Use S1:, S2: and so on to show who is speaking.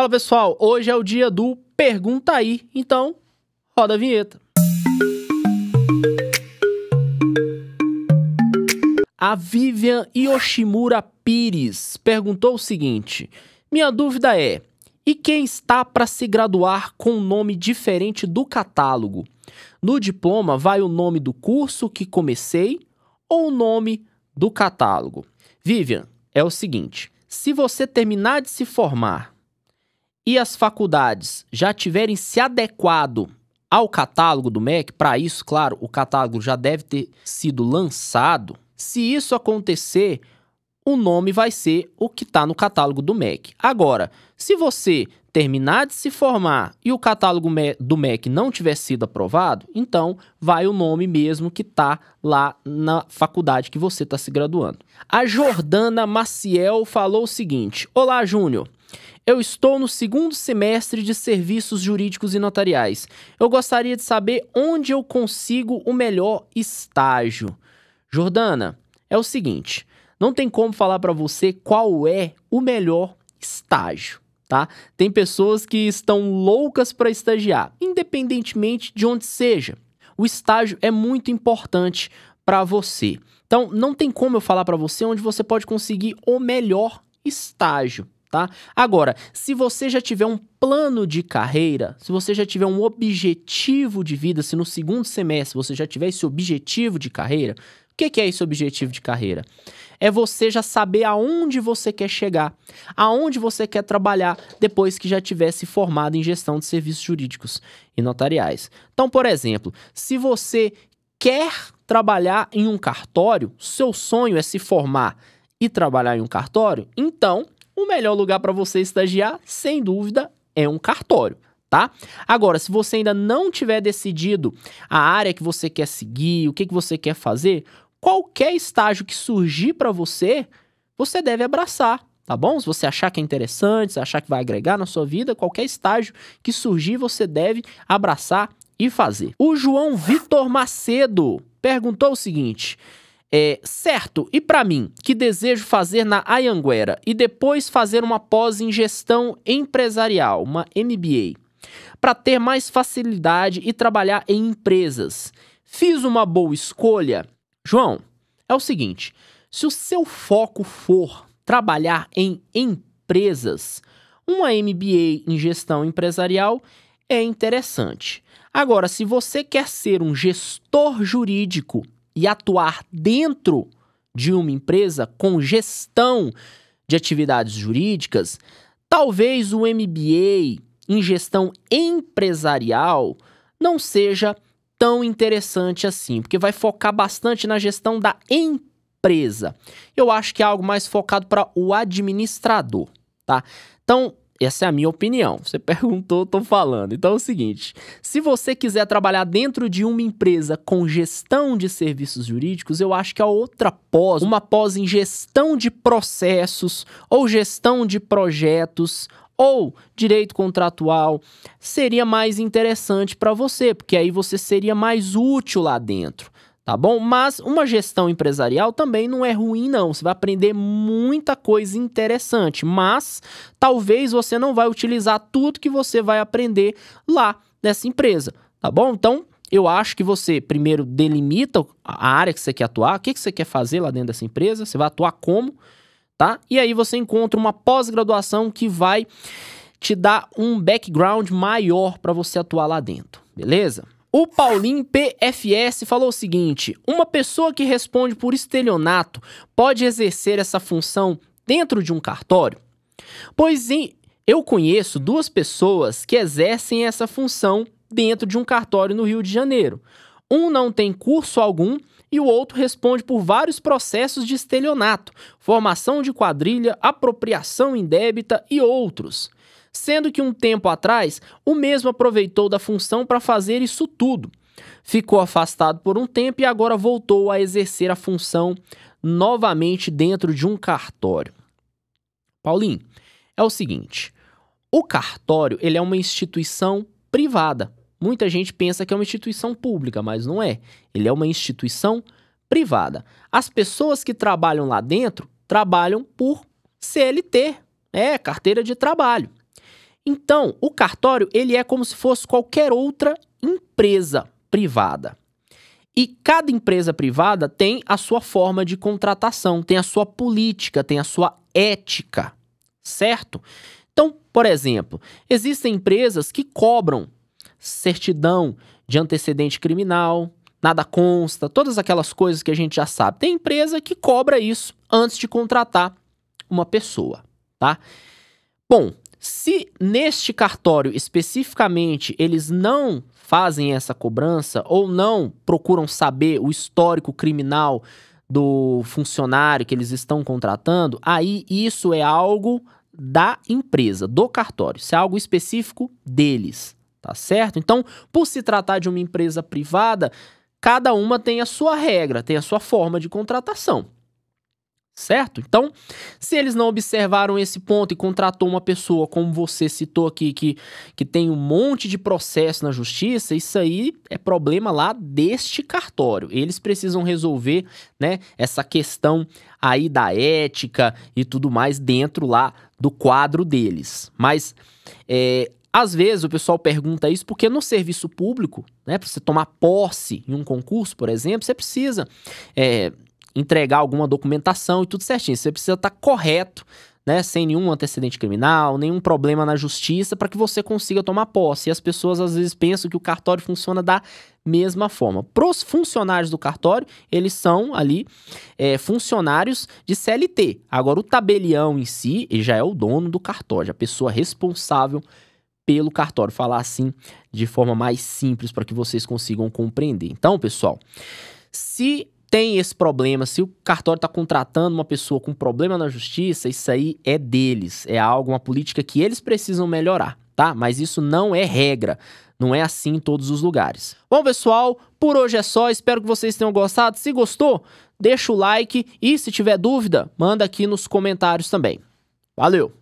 S1: Fala pessoal, hoje é o dia do Pergunta Aí, então roda a vinheta. A Vivian Yoshimura Pires perguntou o seguinte: Minha dúvida é: e quem está para se graduar com um nome diferente do catálogo? No diploma vai o nome do curso que comecei ou o nome do catálogo? Vivian, é o seguinte: se você terminar de se formar e as faculdades já tiverem se adequado ao catálogo do MEC, para isso, claro, o catálogo já deve ter sido lançado. Se isso acontecer, o nome vai ser o que está no catálogo do MEC. Agora, se você terminar de se formar e o catálogo do MEC não tiver sido aprovado, então vai o nome mesmo que está lá na faculdade que você está se graduando. A Jordana Maciel falou o seguinte: Olá, Júnior. Eu estou no segundo semestre de serviços jurídicos e notariais. Eu gostaria de saber onde eu consigo o melhor estágio. Jordana, é o seguinte, não tem como falar para você qual é o melhor estágio, tá? Tem pessoas que estão loucas para estagiar, independentemente de onde seja. O estágio é muito importante para você. Então, não tem como eu falar para você onde você pode conseguir o melhor estágio, tá? Agora, se você já tiver um plano de carreira, se você já tiver um objetivo de vida, se no segundo semestre você já tiver esse objetivo de carreira, o que, que é esse objetivo de carreira? É você já saber aonde você quer chegar, aonde você quer trabalhar depois que já tiver se formado em gestão de serviços jurídicos e notariais. Então, por exemplo, se você quer trabalhar em um cartório, seu sonho é se formar e trabalhar em um cartório, então o melhor lugar para você estagiar, sem dúvida, é um cartório. Tá? Agora, se você ainda não tiver decidido a área que você quer seguir, o que, que você quer fazer, qualquer estágio que surgir para você, você deve abraçar, tá bom? Se você achar que é interessante, se achar que vai agregar na sua vida, qualquer estágio que surgir, você deve abraçar e fazer. O João Vitor Macedo perguntou o seguinte: é, certo, e para mim, que desejo fazer na Ayanguera e depois fazer uma pós em gestão empresarial, uma MBA, para ter mais facilidade e trabalhar em empresas. Fiz uma boa escolha? João, é o seguinte: se o seu foco for trabalhar em empresas, uma MBA em gestão empresarial é interessante. Agora, se você quer ser um gestor jurídico e atuar dentro de uma empresa com gestão de atividades jurídicas, talvez o MBA em gestão empresarial não seja tão interessante assim, porque vai focar bastante na gestão da empresa. Eu acho que é algo mais focado para o administrador, tá? Então, essa é a minha opinião. Você perguntou, estou falando. Então é o seguinte: se você quiser trabalhar dentro de uma empresa com gestão de serviços jurídicos, eu acho que a outra pós, uma pós em gestão de processos ou gestão de projetos ou direito contratual seria mais interessante para você, porque aí você seria mais útil lá dentro tá bom? Mas uma gestão empresarial também não é ruim, não. Você vai aprender muita coisa interessante, mas talvez você não vai utilizar tudo que você vai aprender lá nessa empresa, tá bom? Então, eu acho que você primeiro delimita a área que você quer atuar, o que, que você quer fazer lá dentro dessa empresa, você vai atuar como, tá? E aí você encontra uma pós-graduação que vai te dar um background maior para você atuar lá dentro, beleza? O Paulinho PFS falou o seguinte: uma pessoa que responde por estelionato pode exercer essa função dentro de um cartório? Pois em, eu conheço duas pessoas que exercem essa função dentro de um cartório no Rio de Janeiro. Um não tem curso algum e o outro responde por vários processos de estelionato, formação de quadrilha, apropriação indébita e outros sendo que um tempo atrás o mesmo aproveitou da função para fazer isso tudo. Ficou afastado por um tempo e agora voltou a exercer a função novamente dentro de um cartório. Paulinho, é o seguinte, o cartório, ele é uma instituição privada. Muita gente pensa que é uma instituição pública, mas não é. Ele é uma instituição privada. As pessoas que trabalham lá dentro trabalham por CLT, é, né, carteira de trabalho. Então, o cartório, ele é como se fosse qualquer outra empresa privada. E cada empresa privada tem a sua forma de contratação, tem a sua política, tem a sua ética, certo? Então, por exemplo, existem empresas que cobram certidão de antecedente criminal, nada consta, todas aquelas coisas que a gente já sabe. Tem empresa que cobra isso antes de contratar uma pessoa, tá? Bom, se neste cartório especificamente eles não fazem essa cobrança ou não procuram saber o histórico criminal do funcionário que eles estão contratando, aí isso é algo da empresa, do cartório, isso é algo específico deles, tá certo? Então, por se tratar de uma empresa privada, cada uma tem a sua regra, tem a sua forma de contratação certo? Então, se eles não observaram esse ponto e contratou uma pessoa, como você citou aqui, que, que tem um monte de processo na justiça, isso aí é problema lá deste cartório. Eles precisam resolver, né, essa questão aí da ética e tudo mais dentro lá do quadro deles. Mas é, às vezes o pessoal pergunta isso porque no serviço público, né, para você tomar posse em um concurso, por exemplo, você precisa é, entregar alguma documentação e tudo certinho. Você precisa estar tá correto, né, sem nenhum antecedente criminal, nenhum problema na justiça, para que você consiga tomar posse. E as pessoas às vezes pensam que o cartório funciona da mesma forma. Para os funcionários do cartório, eles são ali é, funcionários de CLT. Agora, o tabelião em si ele já é o dono do cartório, a pessoa responsável pelo cartório. Falar assim de forma mais simples para que vocês consigam compreender. Então, pessoal, se tem esse problema, se o cartório está contratando uma pessoa com problema na justiça, isso aí é deles, é algo, uma política que eles precisam melhorar, tá? Mas isso não é regra. Não é assim em todos os lugares. Bom, pessoal, por hoje é só. Espero que vocês tenham gostado. Se gostou, deixa o like e se tiver dúvida, manda aqui nos comentários também. Valeu!